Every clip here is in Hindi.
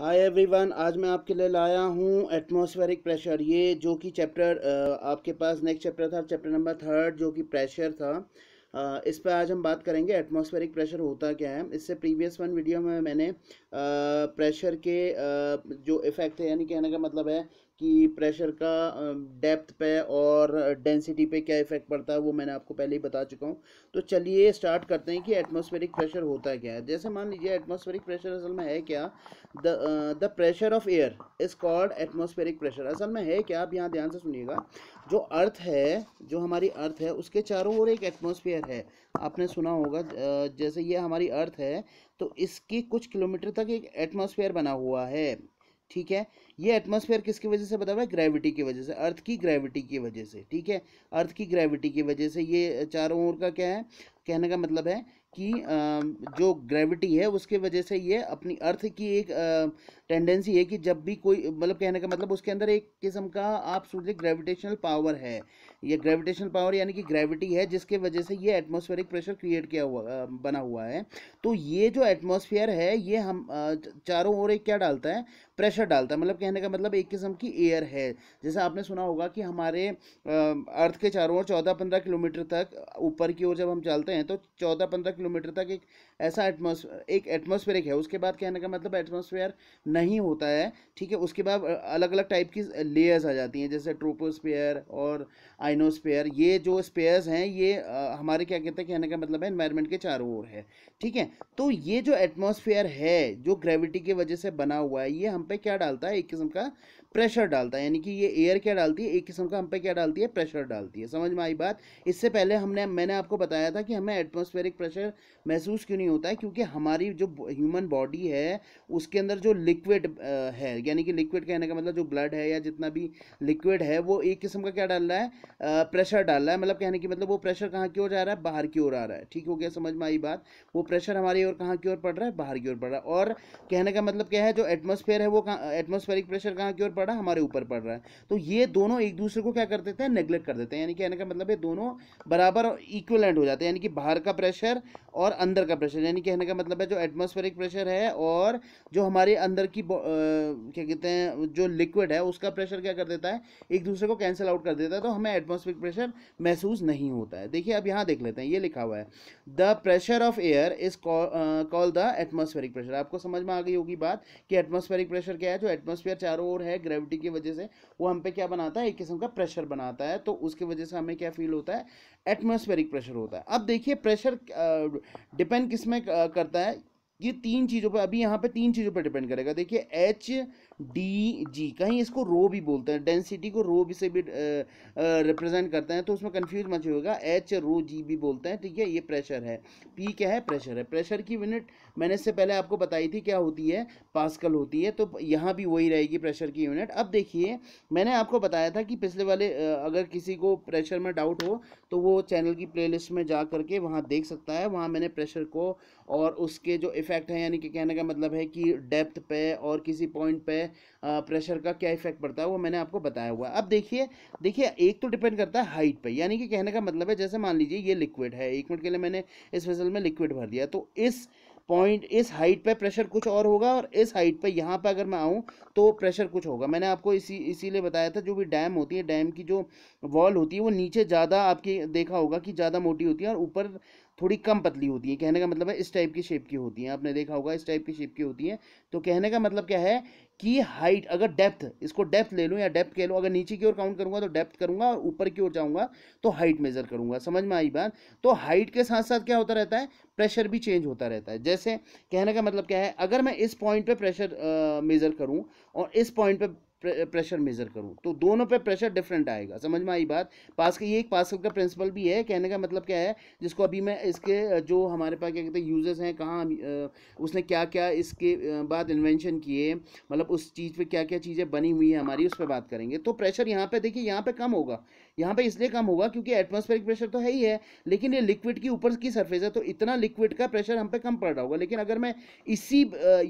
हाय एवरीवन आज मैं आपके लिए लाया हूँ एटमॉस्फेरिक प्रेशर ये जो कि चैप्टर आपके पास नेक्स्ट चैप्टर था चैप्टर नंबर थर्ड जो कि प्रेशर था इस पर आज हम बात करेंगे एटमॉस्फेरिक प्रेशर होता क्या है इससे प्रीवियस वन वीडियो में मैंने प्रेशर के जो इफ़ेक्ट है यानी कहने का मतलब है कि प्रेशर का डेप्थ पे और डेंसिटी पे क्या इफ़ेक्ट पड़ता है वो मैंने आपको पहले ही बता चुका हूँ तो चलिए स्टार्ट करते हैं कि एटमॉस्फेरिक प्रेशर होता है क्या है जैसे मान लीजिए एटमॉस्फेरिक प्रेशर असल में है क्या the the pressure of air is called atmospheric pressure असल में है क्या आप यहाँ ध्यान से सुनिएगा जो अर्थ है जो हमारी अर्थ है उसके चारों ओर एक एटमोसफियर है आपने सुना होगा जैसे ये हमारी अर्थ है तो इसकी कुछ किलोमीटर तक एक एटमोसफियर बना हुआ है ठीक है ये एटमॉस्फेयर किसकी वजह से बता हुआ है ग्रेविटी की वजह से अर्थ की ग्रेविटी की वजह से ठीक है अर्थ की ग्रेविटी की वजह से ये चारों ओर का क्या है कहने का मतलब है कि जो ग्रेविटी है उसके वजह से ये अपनी अर्थ की एक टेंडेंसी है कि जब भी कोई मतलब कहने का मतलब उसके अंदर एक किस्म का आप सोच लीजिए ग्रेविटेशनल पावर है ये ग्रेविटेशनल पावर यानी कि ग्रेविटी है जिसके वजह से ये एटमोसफेरिक प्रेशर क्रिएट किया हुआ बना हुआ है तो ये जो एटमोसफियर है ये हम चारों ओर एक क्या डालता है प्रेशर डालता है मतलब कहने का मतलब एक किस्म की एयर है जैसे आपने सुना होगा कि हमारे अर्थ के चारों ओर चौदह पंद्रह किलोमीटर तक ऊपर की ओर जब हम चलते हैं तो चौदह पंद्रह किलोमीटर तक एक ऐसा एटमोस एक एटमोसफेरिक है उसके बाद कहने का मतलब एटमोसफेयर नहीं होता है ठीक है उसके बाद अलग अलग टाइप की लेयर्स आ जाती हैं जैसे ट्रोपोस्पेयर और आइनोस्पेयर ये जो स्पेयर्स हैं ये आ, हमारे क्या कहते हैं कहने का मतलब है इन्वायरमेंट के चारों ओर है ठीक है तो ये जो एटमोसफेयर है जो ग्रेविटी की वजह से बना हुआ है ये हम पे क्या डालता है एक किस्म का प्रेशर डालता है यानी कि ये एयर क्या डालती है एक किस्म का हम पे क्या डालती है प्रेशर डालती है समझ में आई बात इससे पहले हमने मैंने आपको बताया था कि हमें एटमोस्फेरिक प्रेशर महसूस क्यों नहीं होता है क्योंकि हमारी जो ह्यूमन बॉडी है उसके अंदर जो लिक्विड है यानी कि लिक्विड कहने का मतलब जो ब्लड है या जितना भी लिक्विड है वो एक किस्म का क्या डाल रहा है प्रेशर डाल रहा है मतलब कहने की मतलब वो प्रेशर कहाँ की ओर जा रहा है बाहर की ओर आ रहा है ठीक हो गया समझ में आई बात वो प्रेशर हमारी ओर कहाँ की ओर पड़ रहा है बाहर की ओर पड़ रहा है और कहने का मतलब क्या है जो एटमोसफेयर है वो कहाँ एटमोस्फेरिक प्रेशर कहाँ की ओर पड़ रहा है हमारे ऊपर पड़ रहा है तो ये दोनों एक दूसरे को क्या कर देते हैं नेग्लेक्ट कर देते हैं यानी कि कहने का मतलब ये दोनों बराबर इक्वलेंट हो जाते हैं यानी कि बाहर का प्रेशर और अंदर का प्रेशर यानी कहने का मतलब है जो एटमोस्फेरिक प्रेशर है और जो हमारे अंदर की आ, क्या कहते हैं जो लिक्विड है उसका प्रेशर क्या कर देता है एक दूसरे को कैंसिल आउट कर देता है तो हमें एटमोस्फेरिक प्रेशर महसूस नहीं होता है देखिए अब यहाँ देख लेते हैं ये लिखा हुआ है the pressure of air is call the atmospheric pressure आपको समझ में आ गई होगी बात कि एटमोस्फेरिक प्रेशर क्या है जो एटमोस्फेयर चारों ओर है ग्रेविटी की वजह से वो हम पे क्या बनाता है एक किस्म का प्रेशर बनाता है तो उसकी वजह से हमें क्या फील होता है एटमोस्फेरिक प्रेशर होता है अब देखिए प्रेशर डिपेंड किस में करता है ये तीन चीज़ों पर अभी यहाँ पर तीन चीज़ों पर डिपेंड करेगा देखिए एच डी जी कहीं इसको रो भी बोलते हैं डेंसिटी को रो भी से भी रिप्रेजेंट करते हैं तो उसमें कन्फ्यूज मच होगा एच रो जी भी बोलते हैं ठीक है ये प्रेशर है पी क्या है प्रेशर है प्रेशर की यूनिट मैंने इससे पहले आपको बताई थी क्या होती है पास्कल होती है तो यहाँ भी वही रहेगी प्रेशर की यूनिट अब देखिए मैंने आपको बताया था कि पिछले वाले अगर किसी को प्रेशर में डाउट हो तो वो चैनल की प्ले में जा करके वहाँ देख सकता है वहाँ मैंने प्रेशर को और उसके जो इफ़ेक्ट हैं यानी कि कहने का मतलब है कि डेप्थ पे और किसी पॉइंट पे प्रेशर का क्या इफ़ेक्ट पड़ता है वो मैंने आपको बताया हुआ है अब देखिए देखिए एक तो डिपेंड करता है हाइट पे यानी कि कहने का मतलब है जैसे मान लीजिए ये लिक्विड है एक मिनट के लिए मैंने इस फसल में लिक्विड भर दिया तो इस पॉइंट इस हाइट पे प्रेशर कुछ और होगा और इस हाइट पे यहाँ पे अगर मैं आऊँ तो प्रेशर कुछ होगा मैंने आपको इसी इसीलिए बताया था जो भी डैम होती है डैम की जो वॉल होती है वो नीचे ज़्यादा आपके देखा होगा कि ज़्यादा मोटी होती है और ऊपर थोड़ी कम पतली होती है कहने का मतलब है इस टाइप की शेप की होती है आपने देखा होगा इस टाइप की शेप की होती है तो कहने का मतलब क्या है कि हाइट अगर डेप्थ इसको डेप्थ ले लूँ या डेप्थ कह लूँ अगर नीचे की ओर काउंट करूँगा तो डेप्थ करूँगा और ऊपर की ओर जाऊँगा तो हाइट मेजर करूँगा समझ में आई बात तो हाइट के साथ साथ क्या होता रहता है प्रेशर भी चेंज होता रहता है जैसे कहने का मतलब क्या है अगर मैं इस पॉइंट पे प्रेशर मेज़र करूँ और इस पॉइंट पे प्रेशर मेज़र करूँ तो दोनों पे प्रेशर डिफरेंट आएगा समझ में आई बात पास का ये एक पास का प्रिंसिपल भी है कहने का मतलब क्या है जिसको अभी मैं इसके जो हमारे पास क्या कहते हैं यूजर्स हैं कहाँ उसने क्या क्या इसके बाद इन्वेंशन किए मतलब उस चीज़ पर क्या क्या चीज़ें बनी हुई हैं हमारी उस पर बात करेंगे तो प्रेशर यहाँ पर देखिए यहाँ पर कम होगा यहाँ पे इसलिए कम होगा क्योंकि एटमॉस्फेरिक प्रेशर तो है ही है लेकिन ये लिक्विड की ऊपर की सरफेस है तो इतना लिक्विड का प्रेशर हम पे कम पड़ रहा होगा लेकिन अगर मैं इसी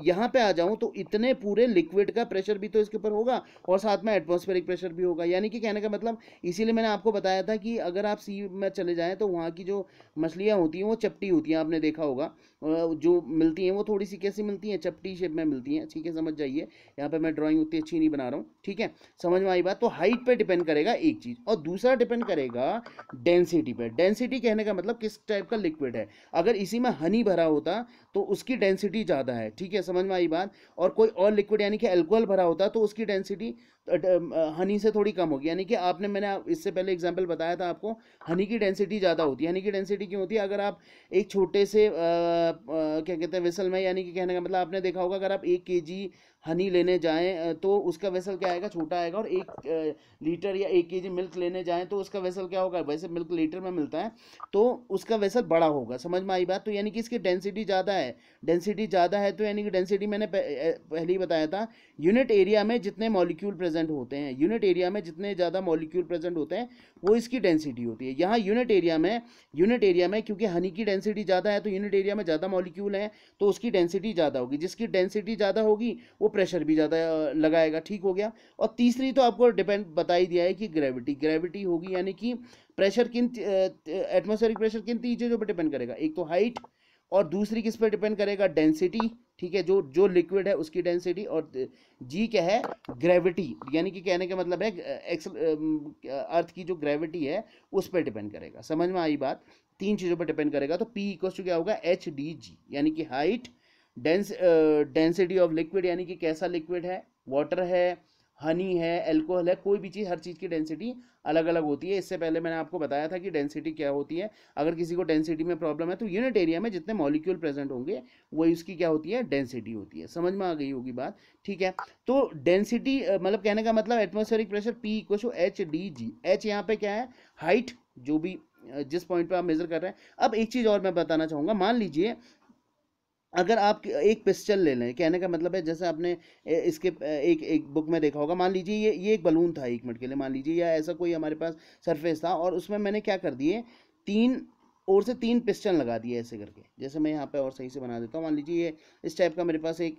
यहाँ पे आ जाऊँ तो इतने पूरे लिक्विड का प्रेशर भी तो इसके ऊपर होगा और साथ में एटमॉस्फेरिक प्रेशर भी होगा यानी कि कहने का मतलब इसीलिए मैंने आपको बताया था कि अगर आप सी में चले जाएँ तो वहाँ की जो मछलियाँ होती हैं वो चपटी होती हैं आपने देखा होगा जो मिलती हैं वो थोड़ी सी कैसी मिलती हैं चपटी शेप में मिलती हैं ठीक है समझ जाइए यहाँ पर मैं ड्राइंग उतनी अच्छी नहीं बना रहा हूँ ठीक है समझ में आई बात तो हाइट पर डिपेंड करेगा एक चीज़ और दूसरा डिपेंड करेगा डेंसिटी पर डेंसिटी कहने का मतलब किस टाइप का लिक्विड है अगर इसी में हनी भरा होता तो उसकी डेंसिटी ज़्यादा है ठीक है समझ में आई बात और कोई और लिक्विड यानी कि एल्कोहल भरा होता तो उसकी डेंसिटी हनी से थोड़ी कम होगी यानी कि आपने मैंने इससे पहले एग्जांपल बताया था आपको हनी की डेंसिटी ज़्यादा होती है हनी की डेंसिटी क्यों होती है अगर आप एक छोटे से क्या कहते हैं वेसल में यानी कि कहने का मतलब आपने देखा होगा अगर आप एक के हनी लेने जाएँ तो उसका वेसल क्या आएगा छोटा आएगा और एक लीटर या एक के मिल्क लेने जाएँ तो उसका वेसल क्या होगा वैसे मिल्क लीटर में मिलता है तो उसका वेसल बड़ा होगा समझ में आई बात तो यानी कि इसकी डेंसिटी ज़्यादा है डेंसिटी ज़्यादा है तो यानी कि डेंसिटी मैंने पहले ही बताया था यूनिट एरिया में जितने मॉलिक्यूल प्रेजेंट प्रेजेंट होते हैं यूनिट एरिया में जितने ज़्यादा मॉलिक्यूल प्रेजेंट होते हैं वो इसकी डेंसिटी होती है यहाँ यूनिट एरिया में यूनिट एरिया में क्योंकि हनी की डेंसिटी ज़्यादा है तो यूनिट एरिया में ज़्यादा मॉलिक्यूल हैं तो उसकी डेंसिटी ज़्यादा होगी जिसकी डेंसिटी ज़्यादा होगी वो प्रेशर भी ज़्यादा लगाएगा ठीक हो गया और तीसरी तो आपको डिपेंड बता ही दिया है कि ग्रेविटी ग्रेविटी होगी यानी कि प्रेशर किन एटमोसफेरिक प्रेशर किन तीन चीज़ों पर डिपेंड करेगा एक तो हाइट और दूसरी किस पर डिपेंड करेगा डेंसिटी ठीक है जो जो लिक्विड है उसकी डेंसिटी और जी क्या है ग्रेविटी यानी कि कहने का मतलब है एक्सल अर्थ की जो ग्रेविटी है उस पर डिपेंड करेगा समझ में आई बात तीन चीज़ों पर डिपेंड करेगा तो पी इक्वस टू क्या होगा एच डी जी यानी कि height dense density of liquid यानी कि कैसा लिक्विड है वाटर है हनी है एल्कोहल है कोई भी चीज़ हर चीज़ की डेंसिटी अलग अलग होती है इससे पहले मैंने आपको बताया था कि डेंसिटी क्या होती है अगर किसी को डेंसिटी में प्रॉब्लम है तो यूनिट एरिया में जितने मॉलिक्यूल प्रेजेंट होंगे वही इसकी क्या होती है डेंसिटी होती है समझ में आ गई होगी बात ठीक है तो डेंसिटी मतलब कहने का मतलब atmospheric pressure P equal to H D G H यहाँ पे क्या है हाइट जो भी जिस पॉइंट पर आप मेजर कर रहे हैं अब एक चीज़ और मैं बताना चाहूँगा मान लीजिए अगर आप एक पिस्टल ले लें कहने का मतलब है जैसे आपने इसके एक एक बुक में देखा होगा मान लीजिए ये ये एक बलून था एक मिनट के लिए मान लीजिए या ऐसा कोई हमारे पास सरफेस था और उसमें मैंने क्या कर दिए तीन और से तीन पिस्टन लगा दिए ऐसे करके जैसे मैं यहाँ पे और सही से बना देता हूँ मान लीजिए ये इस टाइप का मेरे पास एक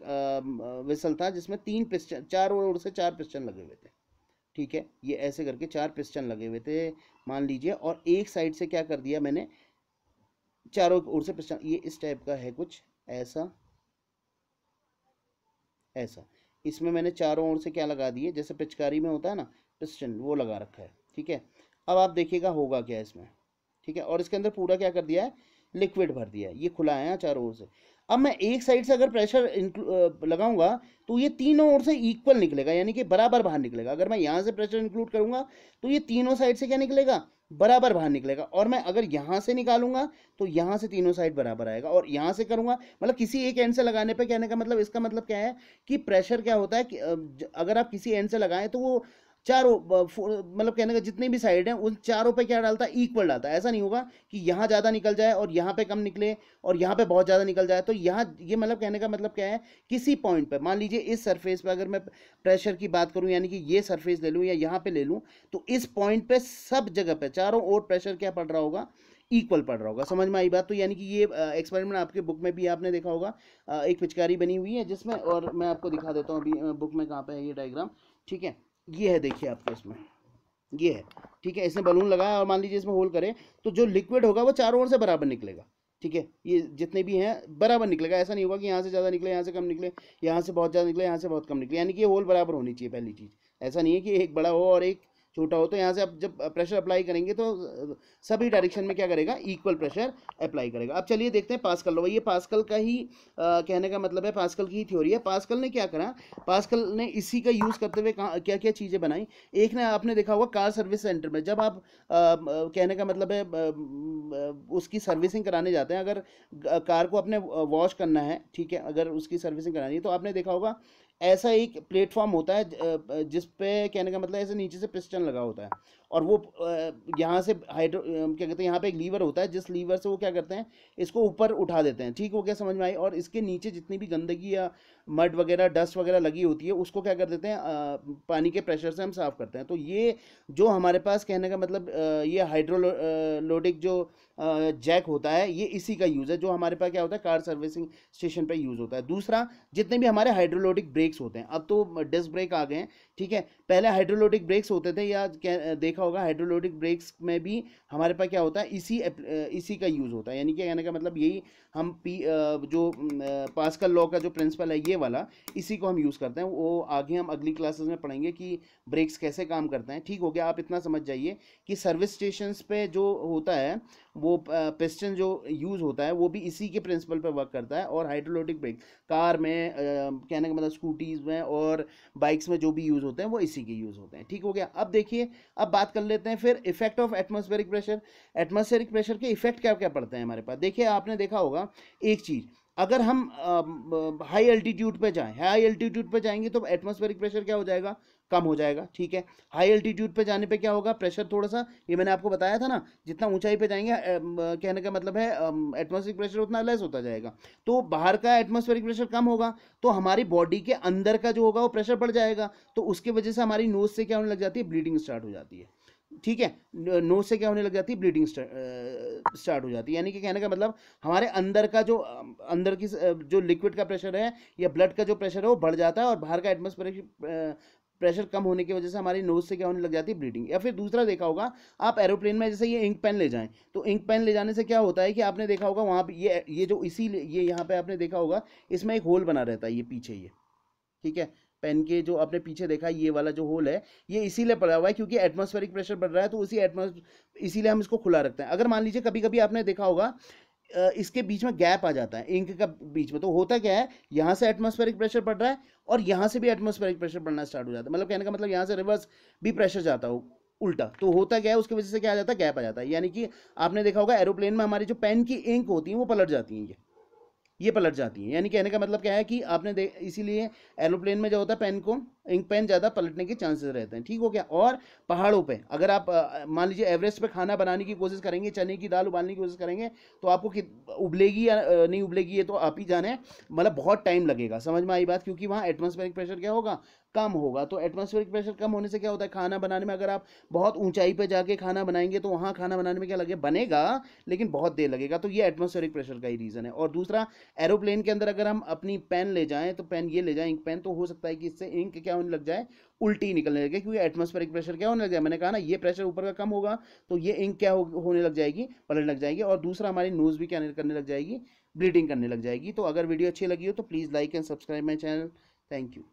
विसल था जिसमें तीन पिस्टन चार और से चार पिस्टन लगे हुए थे ठीक है ये ऐसे करके चार पिस्टन लगे हुए थे मान लीजिए और एक साइड से क्या कर दिया मैंने चारों ओर से पहचान ये इस टाइप का है कुछ ऐसा ऐसा इसमें मैंने चारों ओर से क्या लगा दिए जैसे पिचकारी में होता है ना पिस्टन वो लगा रखा है ठीक है अब आप देखिएगा होगा क्या इसमें ठीक है और इसके अंदर पूरा क्या कर दिया है लिक्विड भर दिया है ये खुला है चारों ओर से अब मैं एक साइड से अगर प्रेशर लगाऊंगा तो ये तीनों ओर से इक्वल निकलेगा यानी कि बराबर बाहर निकलेगा अगर मैं यहाँ से प्रेशर इंक्लूड करूंगा तो ये तीनों साइड से क्या निकलेगा बराबर बाहर निकलेगा और मैं अगर यहाँ से निकालूंगा तो यहाँ से तीनों साइड बराबर आएगा और यहाँ से करूँगा मतलब किसी एक एंड से लगाने पर कहने का मतलब इसका मतलब क्या है कि प्रेशर क्या होता है कि अगर आप किसी एंड से लगाएं तो वो चारों मतलब कहने का जितनी भी साइड है उन चारों पे क्या डालता है इक्वल डालता है ऐसा नहीं होगा कि यहाँ ज़्यादा निकल जाए और यहाँ पे कम निकले और यहाँ पे बहुत ज़्यादा निकल जाए तो यहाँ ये मतलब कहने का मतलब क्या है किसी पॉइंट पे मान लीजिए इस सरफेस पे अगर मैं प्रेशर की बात करूँ यानी कि ये सरफेस ले लूँ या यहाँ पर ले लूँ तो इस पॉइंट पर सब जगह पर चारों ओर प्रेशर क्या पड़ रहा होगा इक्वल पड़ रहा होगा समझ में आई बात तो यानी कि ये एक्सपेरिमेंट आपके बुक में भी आपने देखा होगा एक पिचकारी बनी हुई है जिसमें और मैं आपको दिखा देता हूँ अभी बुक में कहाँ पर है ये डायग्राम ठीक है ये है देखिए आपको इसमें ये है ठीक है इसने बलून लगाया और मान लीजिए इसमें होल करें तो जो लिक्विड होगा वो चारों ओर से बराबर निकलेगा ठीक है ये जितने भी हैं बराबर निकलेगा ऐसा नहीं होगा कि यहाँ से ज़्यादा निकले यहाँ से कम निकले यहाँ से बहुत ज़्यादा निकले यहाँ से बहुत कम निकले यानी कि ये होल बराबर होनी चाहिए पहली चीज़ ऐसा नहीं है कि एक बड़ा हो और एक छोटा हो तो यहाँ से आप जब प्रेशर अप्लाई करेंगे तो सभी डायरेक्शन में क्या करेगा इक्वल प्रेशर अप्लाई करेगा अब चलिए देखते हैं पास्कल लो ये पास्कल का ही आ, कहने का मतलब है पास्कल की ही थ्योरी है पास्कल ने क्या करा पास्कल ने इसी का यूज़ करते हुए क्या क्या चीज़ें बनाई एक ने आपने देखा होगा कार सर्विस सेंटर में जब आप आ, कहने का मतलब है उसकी सर्विसिंग कराने जाते हैं अगर कार को अपने वॉश करना है ठीक है अगर उसकी सर्विसिंग करानी है तो आपने देखा होगा ऐसा एक प्लेटफॉर्म होता है जिस पे कहने का मतलब ऐसे नीचे से पिस्टन लगा होता है और वो यहाँ से हाइड्रो क्या कहते हैं यहाँ पे एक लीवर होता है जिस लीवर से वो क्या करते हैं इसको ऊपर उठा देते हैं ठीक हो गया समझ में आई और इसके नीचे जितनी भी गंदगी या मड वगैरह डस्ट वगैरह लगी होती है उसको क्या कर देते हैं पानी के प्रेशर से हम साफ़ करते हैं तो ये जो हमारे पास कहने का मतलब ये हाइड्रोलोडिक जो जैक होता है ये इसी का यूज़ है जो हमारे पास क्या होता है कार सर्विसिंग स्टेशन पर यूज़ होता है दूसरा जितने भी हमारे हाइड्रोलोडिक ब्रेक्स होते हैं अब तो डिस्क ब्रेक आ गए हैं ठीक है पहले हाइड्रोलोडिक ब्रेक्स होते थे या देखा देखा होगा हाइड्रोलोडिक ब्रेक्स में भी हमारे पास क्या होता है इसी इसी का यूज़ होता है यानी कि कहने का मतलब यही हम पी जो पास्कल लॉ का जो प्रिंसिपल है ये वाला इसी को हम यूज़ करते हैं वो आगे हम अगली क्लासेस में पढ़ेंगे कि ब्रेक्स कैसे काम करते हैं ठीक हो गया आप इतना समझ जाइए कि सर्विस स्टेशन पे जो होता है वो पेस्टन जो यूज़ होता है वो भी इसी के प्रिंसिपल पर वर्क करता है और हाइड्रोलिटिक ब्रेक कार में कहने का मतलब स्कूटीज़ में और बाइक्स में जो भी यूज़ होते हैं वो इसी के यूज़ होते हैं ठीक हो गया अब देखिए अब बात बात कर लेते हैं फिर effect of atmospheric pressure atmospheric pressure के इफेक्ट क्या क्या पड़ते हैं हमारे पास देखिए आपने देखा होगा एक चीज़ अगर हम हाई एल्टीट्यूड पे जाएं हाई एल्टीट्यूड पे जाएंगे तो एटमॉस्फेरिक प्रेशर क्या हो जाएगा कम हो जाएगा ठीक है हाई एल्टीट्यूड पे जाने पे क्या होगा प्रेशर थोड़ा सा ये मैंने आपको बताया था ना जितना ऊंचाई पे जाएंगे कहने का मतलब है एटमॉस्फेरिक प्रेशर उतना लेस होता जाएगा तो बाहर का एटमॉस्फेरिक प्रेशर कम होगा तो हमारी बॉडी के अंदर का जो होगा वो प्रेशर बढ़ जाएगा तो उसकी वजह से हमारी नोज से क्या होने लग जाती है ब्लीडिंग स्टार्ट हो जाती है ठीक है नोज से क्या होने लग जाती है ब्लीडिंग स्टार्ट हो जाती है यानी कि कहने का मतलब हमारे अंदर का जो अंदर की जो लिक्विड का प्रेशर है या ब्लड का जो प्रेशर है वो बढ़ जाता है और बाहर का एटमोस्फेरिक प्रेशर कम होने की वजह से हमारी नोज से क्या होने लग जाती है ब्लीडिंग या फिर दूसरा देखा होगा आप एरोप्लेन में जैसे ये इंक पेन ले जाएं तो इंक पेन ले जाने से क्या होता है कि आपने देखा होगा वहाँ पर ये ये जो इसी ये यहाँ पे आपने देखा होगा इसमें एक होल बना रहता है ये पीछे ये ठीक है पेन के जो आपने पीछे देखा ये वाला जो होल है ये इसीलिए पड़ा हुआ है क्योंकि एटमॉस्फेरिक प्रेशर बढ़ रहा है तो उसी एटमोस इसीलिए हम इसको खुला रखते हैं अगर मान लीजिए कभी कभी आपने देखा होगा इसके बीच में गैप आ जाता है इंक का बीच में तो होता क्या है यहाँ से एटमॉस्फेरिक प्रेशर पड़ रहा है और यहाँ से भी एटमॉस्फेरिक प्रेशर बढ़ना स्टार्ट हो जाता है मतलब कहने का मतलब यहाँ से रिवर्स भी प्रेशर जाता हो उल्टा तो होता क्या है उसकी वजह से क्या आ जाता है गैप आ जाता है यानी कि आपने देखा होगा एरोप्लेन में हमारी जो पेन की इंक होती है वो पलट जाती है ये ये पलट जाती हैं यानी कहने का मतलब क्या है कि आपने देख इसीलिए एरोप्लेन में जो होता है पेन को इंक पेन ज़्यादा पलटने के चांसेस रहते हैं ठीक हो गया और पहाड़ों पे अगर आप मान लीजिए एवरेस्ट पे खाना बनाने की कोशिश करेंगे चने की दाल उबालने की कोशिश करेंगे तो आपको उबलेगी या नहीं उबलेगी ये तो आप ही जाने मतलब बहुत टाइम लगेगा समझ में आई बात क्योंकि वहाँ एटमोसफेरिक प्रेशर क्या होगा कम होगा तो एटमॉस्फेरिक प्रेशर कम होने से क्या होता है खाना बनाने में अगर आप बहुत ऊंचाई पर जाके खाना बनाएंगे तो वहाँ खाना बनाने में क्या लगे बनेगा लेकिन बहुत देर लगेगा तो ये एटमॉस्फेरिक प्रेशर का ही रीज़न है और दूसरा एरोप्लेन के अंदर अगर हम अपनी पेन ले जाएँ तो पेन ये ले जाएँ इंक पेन तो हो सकता है कि इससे इंक क्या होने लग जाए उल्टी निकलने लगे क्योंकि एटमॉस्फेरिक प्रेशर क्या होने लग जाए मैंने कहा ना ये प्रेशर ऊपर का कम होगा तो ये इंक क्या होने लग जाएगी पलट लग जाएगी और दूसरा हमारी नोज़ भी क्या करने लग जाएगी ब्लीडिंग करने लग जाएगी तो अगर वीडियो अच्छी लगी हो तो please like and subscribe my channel thank you